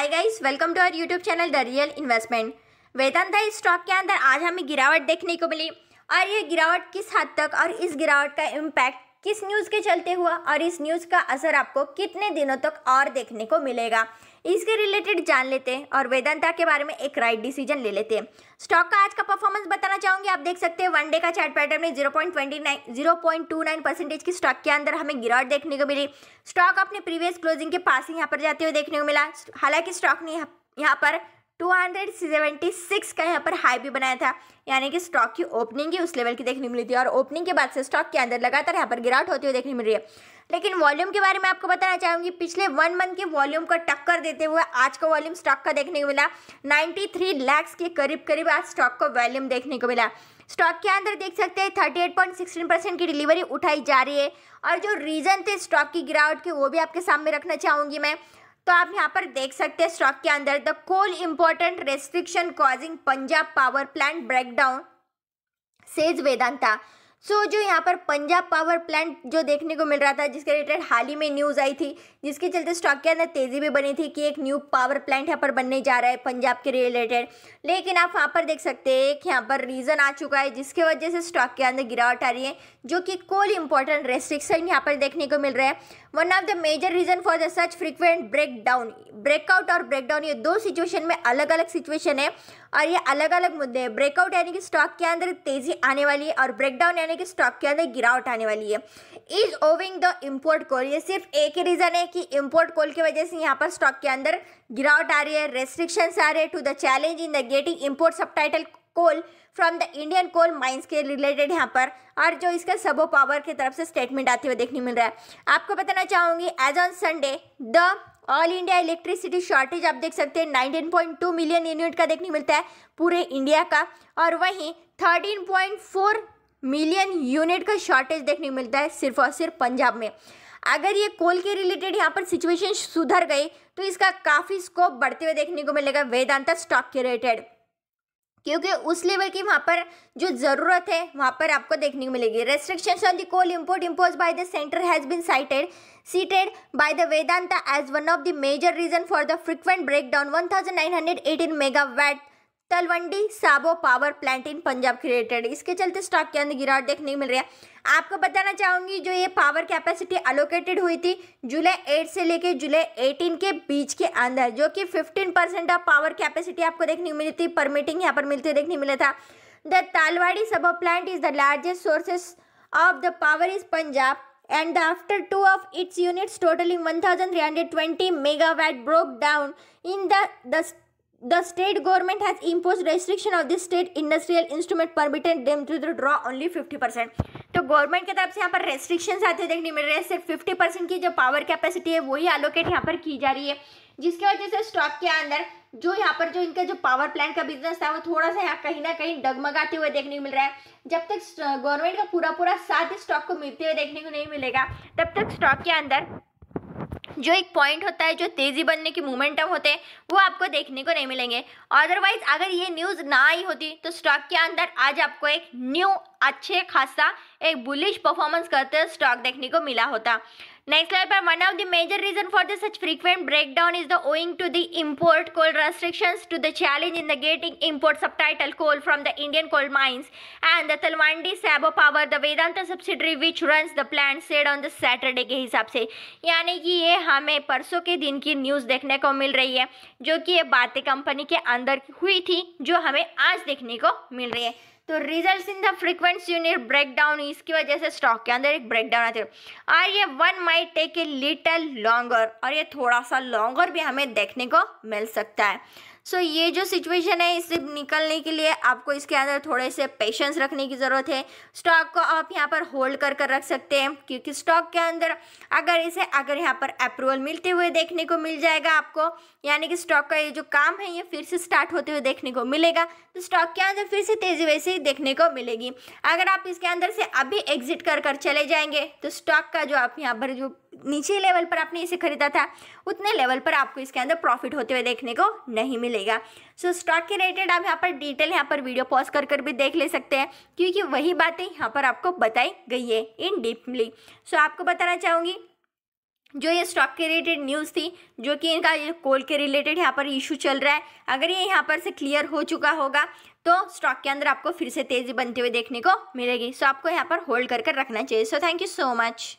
Hi guys welcome to our YouTube channel the real investment Vedanta stock के अंदर आज हमें गिरावट देखने को मिली और ये गिरावट किस हद तक और इस गिरावट का इम्पैक्ट किस न्यूज़ के चलते हुआ और इस न्यूज़ का असर आपको कितने दिनों तक और देखने को मिलेगा इसके रिलेटेड जान लेते हैं और वेदांता के बारे में एक राइट डिसीजन ले लेते हैं स्टॉक का आज का परफॉर्मेंस बताना चाहूंगी आप देख सकते हैं वनडे का चार्ट पैटर्न में 0.29 0.29 परसेंटेज की स्टॉक के अंदर हमें गिरावट देखने को मिली स्टॉक अपने प्रीवियस क्लोजिंग के पास ही यहाँ पर जाते हुए देखने को मिला हालांकि स्टॉक ने यहाँ पर 276 का यहाँ पर हाई भी बनाया था यानी कि स्टॉक की ओपनिंग ही उस लेवल की देखने मिली थी और ओपनिंग के बाद से स्टॉक के अंदर लगातार यहाँ पर गिरावट होती हुई देखने मिल रही है लेकिन वॉल्यूम के बारे में आपको बताना चाहूँगी पिछले वन मंथ के वॉल्यूम का टक्कर देते हुए आज का वॉल्यूम स्टॉक का देखने को मिला थ्री लैक्स के करीब करीब आज स्टॉक को वॉल्यूम देखने को मिला स्टॉक के अंदर देख सकते हैं thirty eight point sixteen percent की डिलीवरी उठाई जा रही है और जो रीज़न थे स्टॉक की गिरावट के वो भी आपके सामने रखना चाहूँगी मैं तो आप यहाँ पर देख सकते हैं स्टॉक के अंदर the coal important restriction causing Punjab power plant breakdown says Vedanta so so, जो यहाँ पर पंजाब पावर प्लांट जो देखने को मिल रहा था जिसके रिलेटेड हाल ही में न्यूज़ आई थी जिसके चलते स्टॉक के अंदर तेज़ी भी बनी थी कि एक न्यू पावर प्लांट यहाँ पर बनने जा रहा है पंजाब के रिलेटेड लेकिन आप वहाँ पर देख सकते हैं कि यहाँ पर रीज़न आ चुका है जिसके वजह से स्टॉक के अंदर गिरावट आ रही है जो कि कोल इंपॉर्टेंट रेस्ट्रिक्शन यहाँ पर देखने को मिल रहा है one of the major reason for the such frequent break down breakout और ब्रेकडाउन ये दो सिचुएशन में अलग अलग सिचुएशन है और ये अलग अलग मुद्दे हैं ब्रेकआउट यानी कि स्टॉक के अंदर तेज़ी आने वाली है और ब्रेकडाउन यानी यानी कि स्टॉक के अंदर गिरावट आने वाली है is owing the import coal ये सिर्फ एक ही रीज़न है कि इम्पोर्ट कॉल की वजह से यहाँ पर स्टॉक के अंदर गिरावट आ रही है रेस्ट्रिक्शंस आ रहे हैं to the challenge in the getting import subtitle coal from the Indian coal mines के रिलेटेड यहाँ पर और जो इसका सबो पावर की तरफ से स्टेटमेंट आते हुए देखने मिल रहा है आपको बताना चाहूँगी as on Sunday the all India electricity shortage आप देख सकते हैं 19.2 मिलियन यूनिट का देखने मिलता है पूरे इंडिया का और वहीं 13.4 मिलियन यूनिट का शॉर्टेज देखने को मिलता है सिर्फ और सिर्फ पंजाब में अगर ये कोल के रिलेटेड यहाँ पर सिचुएशन सुधर गई तो इसका काफ़ी स्कोप बढ़ते हुए देखने को मिलेगा वेदांता स्टॉक के रिलेटेड क्योंकि उस लेवल की वहाँ पर जो ज़रूरत है वहाँ पर आपको देखने को मिलेगी restriction on the coal import impose by the centre has been cited seated by the Vedanta as one of the major reason for the frequent breakdown megawatt Talwandi Sabo power plant in Punjab created इसके चलते stock के अंदर गिरावट देखने मिल रही है आपको बताना चाहूंगी जो ये पावर कैपेसिटी अलोकेटेड हुई थी जुलाई 8 से लेकर जुलाई 18 के बीच के अंदर जो कि 15 परसेंट ऑफ पावर कैपेसिटी आपको देखने को मिली थी परमिटिंग यहाँ पर मिलते देखने मिला था the Talwandi Sabo plant is the largest sources of the power is Punjab and after two of its units of one thousand three hundred twenty megawatt broke down in the The state government has imposed restriction of the state industrial instrument permitted them to draw only 50%. तो government की तरफ से यहाँ पर restriction आते हैं देखने मिल रहे हैं सिर्फ 50 परसेंट की जो पावर कैपेसिटी है वही एलोकेट यहाँ पर की जा रही है जिसकी वजह से स्टॉक के अंदर जो यहाँ पर जो इनका जो पावर प्लांट का बिजनेस था वो थोड़ा सा यहाँ कहीं ना कहीं डगमगाते हुए देखने को मिल रहा है जब तक गवर्नमेंट का पूरा पूरा साथ स्टॉक को मिलते हुए देखने को नहीं मिलेगा तब तक स्टॉक के अंदर जो एक पॉइंट होता है जो तेज़ी बनने की मोमेंटम होते हैं वो आपको देखने को नहीं मिलेंगे अदरवाइज अगर ये न्यूज़ ना आई होती तो स्टॉक के अंदर आज आपको एक न्यू अच्छे खासा एक बुलिश परफॉर्मेंस करते स्टॉक देखने को मिला होता Next slide by one of the major reason for the such frequent breakdown is the owing to the import coal restrictions to the challenge in the getting import subtitle coal from the Indian coal mines and the Talwandi Sabo Power the Vedanta subsidiary which runs the plant said on the Saturday के हिसाब से यानी कि ये हमें परसों के दिन की न्यूज़ देखने को मिल रही है जो कि ये बातें कंपनी के अंदर हुई थी जो हमें आज देखने को मिल रही है तो result in the frequent unit breakdown इसकी वजह से स्टॉक के अंदर एक ब्रेकडाउन आते और ये one might take a little longer और ये थोड़ा सा लॉन्गर भी हमें देखने को मिल सकता है सो so, ये जो सिचुएशन है इससे निकलने के लिए आपको इसके अंदर थोड़े से पेशेंस रखने की ज़रूरत है स्टॉक को आप यहाँ पर होल्ड कर कर रख सकते हैं क्योंकि स्टॉक के अंदर अगर इसे अगर यहाँ पर अप्रूवल मिलते हुए देखने को मिल जाएगा आपको यानी कि स्टॉक का ये जो काम है ये फिर से स्टार्ट होते हुए देखने को मिलेगा तो स्टॉक के अंदर फिर से तेज़ी वैसे ही देखने को मिलेगी अगर आप इसके अंदर से अभी एग्जिट कर कर चले जाएंगे तो स्टॉक का जो आप यहाँ पर जो नीचे लेवल पर आपने इसे खरीदा था उतने लेवल पर आपको इसके अंदर प्रॉफिट होते हुए देखने को नहीं मिलेगा सो so, स्टॉक के रिलेटेड आप यहाँ पर डिटेल यहाँ पर वीडियो पॉज कर कर भी देख ले सकते हैं क्योंकि वही बातें यहाँ पर आपको बताई गई है इन डीपली सो so, आपको बताना चाहूँगी जो ये स्टॉक के रिलेटेड न्यूज़ थी जो कि इनका ये कोल के रिलेटेड यहाँ पर इशू चल रहा है अगर ये यहाँ पर से क्लियर हो चुका होगा तो स्टॉक के अंदर आपको फिर से तेज़ी बनते हुए देखने को मिलेगी सो आपको यहाँ पर होल्ड कर कर रखना चाहिए so thank you so much